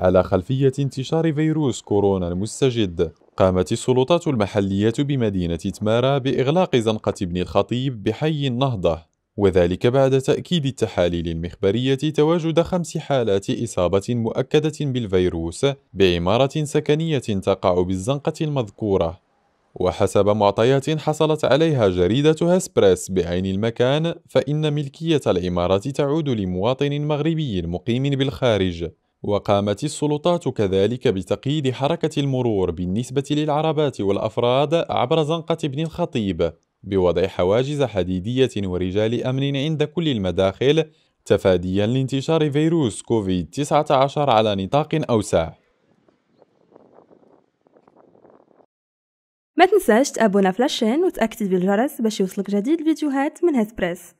على خلفية انتشار فيروس كورونا المستجد قامت السلطات المحلية بمدينة تمارا بإغلاق زنقة ابن الخطيب بحي النهضة وذلك بعد تأكيد التحاليل المخبرية تواجد خمس حالات إصابة مؤكدة بالفيروس بعمارة سكنية تقع بالزنقة المذكورة وحسب معطيات حصلت عليها جريدة هسبريس بعين المكان فإن ملكية العمارة تعود لمواطن مغربي مقيم بالخارج وقامت السلطات كذلك بتقييد حركة المرور بالنسبة للعربات والأفراد عبر زنقة ابن الخطيب بوضع حواجز حديدية ورجال أمن عند كل المداخل تفاديا لانتشار فيروس كوفيد-19 على نطاق أوسع ما تنساش تابونا فلاشين وتأكد بالجرس باش يوصلك جديد الفيديوهات من هسبريس